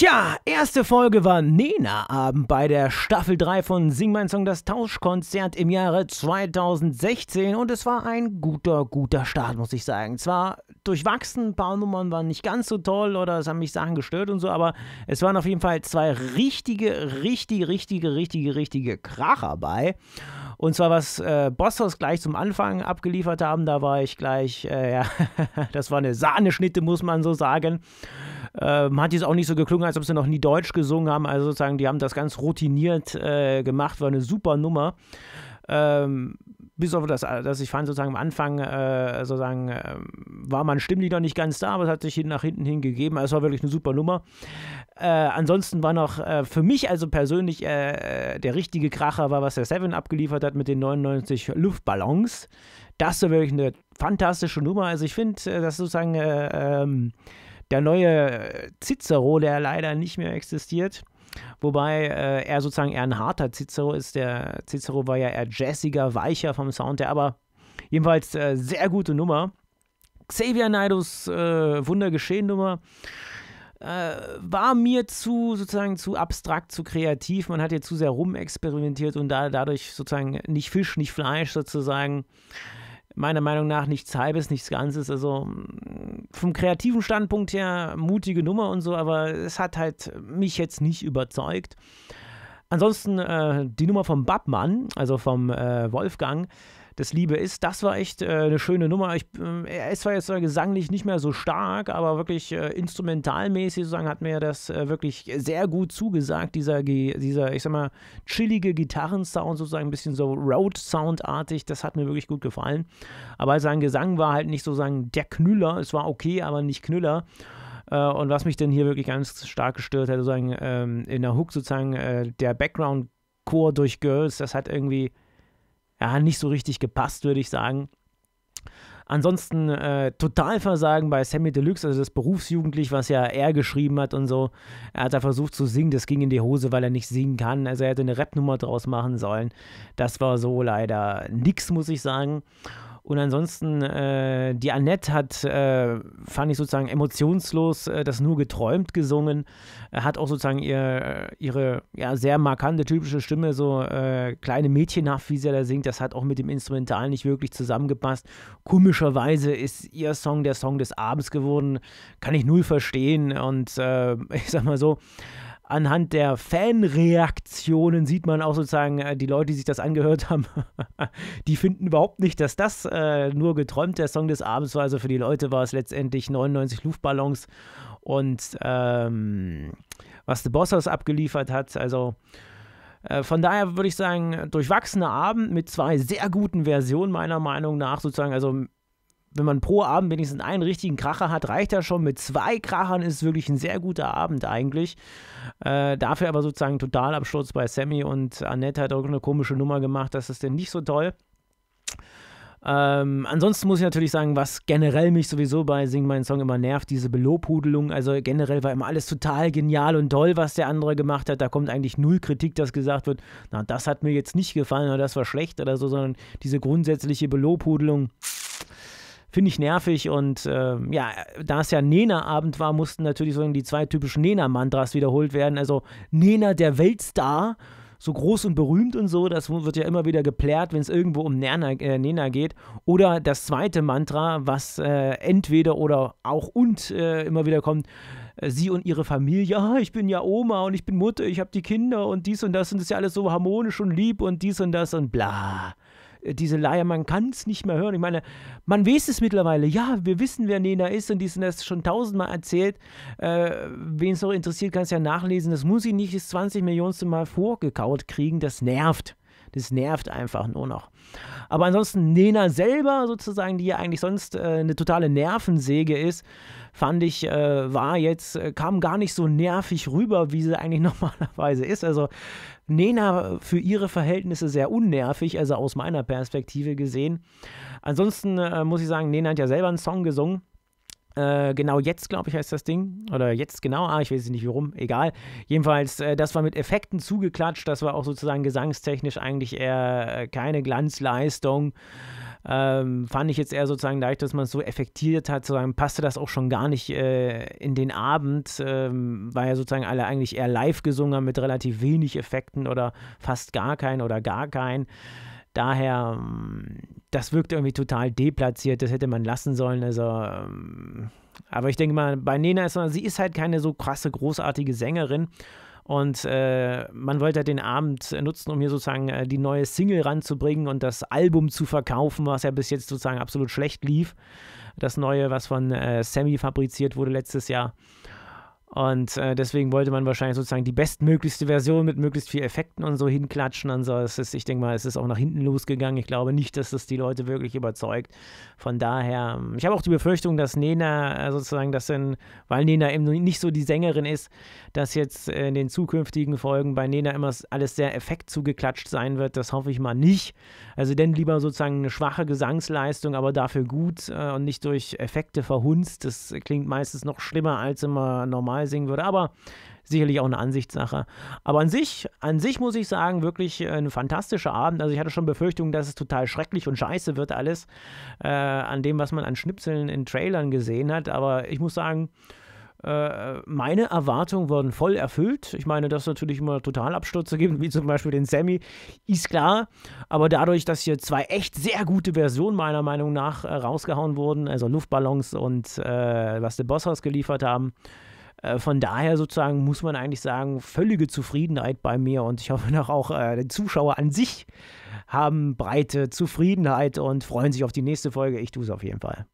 Tja, erste Folge war Nena-Abend bei der Staffel 3 von Sing Mein Song das Tauschkonzert im Jahre 2016 und es war ein guter, guter Start, muss ich sagen. Zwar durchwachsen, ein paar Nummern waren nicht ganz so toll oder es haben mich Sachen gestört und so, aber es waren auf jeden Fall zwei richtige, richtig, richtige, richtige, richtige Kracher bei. Und zwar, was äh, Bossos gleich zum Anfang abgeliefert haben, da war ich gleich, äh, ja, das war eine Sahneschnitte, muss man so sagen. Ähm, hat jetzt auch nicht so geklungen, als ob sie noch nie Deutsch gesungen haben. Also sozusagen, die haben das ganz routiniert äh, gemacht, war eine super Nummer. Ähm, bis auf das, dass ich fand, sozusagen am Anfang, äh, sozusagen, äh, war man Stimmlieder nicht ganz da, aber es hat sich hin, nach hinten hingegeben. gegeben. Also es war wirklich eine super Nummer. Äh, ansonsten war noch äh, für mich also persönlich äh, der richtige Kracher war, was der Seven abgeliefert hat mit den 99 Luftballons. Das war wirklich eine fantastische Nummer. Also ich finde, äh, dass sozusagen ähm, der neue äh, Cicero, der leider nicht mehr existiert. Wobei äh, er sozusagen eher ein harter Cicero ist. Der Cicero war ja eher jazziger, weicher vom Sound her, aber jedenfalls äh, sehr gute Nummer. Xavier Naidos äh, Wundergeschehen-Nummer äh, war mir zu sozusagen zu abstrakt, zu kreativ. Man hat hier zu sehr rumexperimentiert und da, dadurch sozusagen nicht Fisch, nicht Fleisch sozusagen meiner Meinung nach nichts Halbes, nichts Ganzes. Also mm, vom kreativen Standpunkt her mutige Nummer und so, aber es hat halt mich jetzt nicht überzeugt. Ansonsten äh, die Nummer vom Babmann, also vom äh, Wolfgang, das Liebe ist. Das war echt äh, eine schöne Nummer. Ich, äh, er ist zwar jetzt gesanglich nicht mehr so stark, aber wirklich äh, instrumentalmäßig sozusagen hat mir das äh, wirklich sehr gut zugesagt, dieser, dieser, ich sag mal, chillige Gitarrensound, sozusagen ein bisschen so Road-Sound-artig. Das hat mir wirklich gut gefallen. Aber sein Gesang war halt nicht sozusagen der Knüller. Es war okay, aber nicht Knüller. Äh, und was mich denn hier wirklich ganz stark gestört hat, sozusagen ähm, in der Hook sozusagen äh, der Background-Chor durch Girls, das hat irgendwie, ja, nicht so richtig gepasst, würde ich sagen. Ansonsten äh, Totalversagen bei Sammy Deluxe, also das Berufsjugendlich, was ja er geschrieben hat und so. Er hat da versucht zu singen, das ging in die Hose, weil er nicht singen kann. Also er hätte eine Rap-Nummer draus machen sollen. Das war so leider nix, muss ich sagen. Und ansonsten, äh, die Annette hat, äh, fand ich sozusagen emotionslos, äh, das nur geträumt gesungen, äh, hat auch sozusagen ihr, äh, ihre ja, sehr markante, typische Stimme, so äh, kleine Mädchen Mädchenhaft, wie sie da singt, das hat auch mit dem Instrumental nicht wirklich zusammengepasst. Komischerweise ist ihr Song der Song des Abends geworden, kann ich null verstehen und ich sag mal so, anhand der Fanreaktionen sieht man auch sozusagen, äh, die Leute, die sich das angehört haben, die finden überhaupt nicht, dass das äh, nur geträumt der Song des Abends war. Also für die Leute war es letztendlich 99 Luftballons und ähm, was The Bossos abgeliefert hat. Also äh, von daher würde ich sagen, durchwachsener Abend mit zwei sehr guten Versionen meiner Meinung nach sozusagen. Also wenn man pro Abend wenigstens einen richtigen Kracher hat, reicht das schon. Mit zwei Krachern ist es wirklich ein sehr guter Abend eigentlich. Äh, dafür aber sozusagen Totalabsturz bei Sammy und Annette hat auch eine komische Nummer gemacht. Das ist denn nicht so toll. Ähm, ansonsten muss ich natürlich sagen, was generell mich sowieso bei Sing meinen Song immer nervt, diese Belobhudelung. Also generell war immer alles total genial und toll, was der andere gemacht hat. Da kommt eigentlich null Kritik, dass gesagt wird, na, das hat mir jetzt nicht gefallen oder das war schlecht oder so, sondern diese grundsätzliche Belobhudelung Finde ich nervig und äh, ja, da es ja Nena-Abend war, mussten natürlich so die zwei typischen Nena-Mantras wiederholt werden. Also Nena, der Weltstar, so groß und berühmt und so, das wird ja immer wieder geplärt, wenn es irgendwo um Nerna, äh, Nena geht. Oder das zweite Mantra, was äh, entweder oder auch und äh, immer wieder kommt, äh, sie und ihre Familie, ah, ich bin ja Oma und ich bin Mutter, ich habe die Kinder und dies und das und das ist ja alles so harmonisch und lieb und dies und das und bla. Äh, diese Leier, man kann es nicht mehr hören. Ich meine, man weiß es mittlerweile. Ja, wir wissen, wer Nena ist und die sind das schon tausendmal erzählt. Äh, Wen es noch interessiert, kann es ja nachlesen. Das muss ich nicht das 20 Millionenste Mal vorgekaut kriegen. Das nervt. Das nervt einfach nur noch. Aber ansonsten Nena selber sozusagen, die ja eigentlich sonst äh, eine totale Nervensäge ist, fand ich, äh, war jetzt, äh, kam gar nicht so nervig rüber, wie sie eigentlich normalerweise ist. Also Nena äh, für ihre Verhältnisse sehr unnervig, also aus meiner Perspektive gesehen. Ansonsten äh, muss ich sagen, Nena hat ja selber einen Song gesungen. Äh, genau jetzt, glaube ich, heißt das Ding. Oder jetzt genau, ah, ich weiß nicht warum, egal. Jedenfalls, äh, das war mit Effekten zugeklatscht, das war auch sozusagen gesangstechnisch eigentlich eher äh, keine Glanzleistung. Ähm, fand ich jetzt eher sozusagen, dadurch, dass man es so effektiert hat, sozusagen, passte das auch schon gar nicht äh, in den Abend, ähm, weil ja sozusagen alle eigentlich eher live gesungen haben mit relativ wenig Effekten oder fast gar keinen oder gar keinen. Daher, ähm, das wirkt irgendwie total deplatziert, das hätte man lassen sollen. Also, ähm, aber ich denke mal, bei Nena ist sie ist halt keine so krasse, großartige Sängerin. Und äh, man wollte halt den Abend nutzen, um hier sozusagen äh, die neue Single ranzubringen und das Album zu verkaufen, was ja bis jetzt sozusagen absolut schlecht lief. Das neue, was von äh, Sammy fabriziert wurde letztes Jahr. Und äh, deswegen wollte man wahrscheinlich sozusagen die bestmöglichste Version mit möglichst viel Effekten und so hinklatschen und so. Es ist, ich denke mal, es ist auch nach hinten losgegangen. Ich glaube nicht, dass das die Leute wirklich überzeugt. Von daher, ähm, ich habe auch die Befürchtung, dass Nena äh, sozusagen, dass dann, weil Nena eben nicht so die Sängerin ist, dass jetzt äh, in den zukünftigen Folgen bei Nena immer alles sehr effekt zugeklatscht sein wird. Das hoffe ich mal nicht. Also denn lieber sozusagen eine schwache Gesangsleistung, aber dafür gut äh, und nicht durch Effekte verhunzt. Das klingt meistens noch schlimmer als immer normal 2 singen würde, aber sicherlich auch eine Ansichtssache. Aber an sich, an sich muss ich sagen, wirklich äh, ein fantastischer Abend. Also ich hatte schon Befürchtungen, dass es total schrecklich und scheiße wird alles äh, an dem, was man an Schnipseln in Trailern gesehen hat. Aber ich muss sagen, äh, meine Erwartungen wurden voll erfüllt. Ich meine, dass es natürlich immer Totalabstürze gibt, wie zum Beispiel den Sammy, ist klar. Aber dadurch, dass hier zwei echt sehr gute Versionen meiner Meinung nach äh, rausgehauen wurden, also Luftballons und äh, was die Bosshaus geliefert haben, äh, von daher sozusagen muss man eigentlich sagen, völlige Zufriedenheit bei mir und ich hoffe noch auch, äh, die Zuschauer an sich haben breite Zufriedenheit und freuen sich auf die nächste Folge. Ich tue es auf jeden Fall.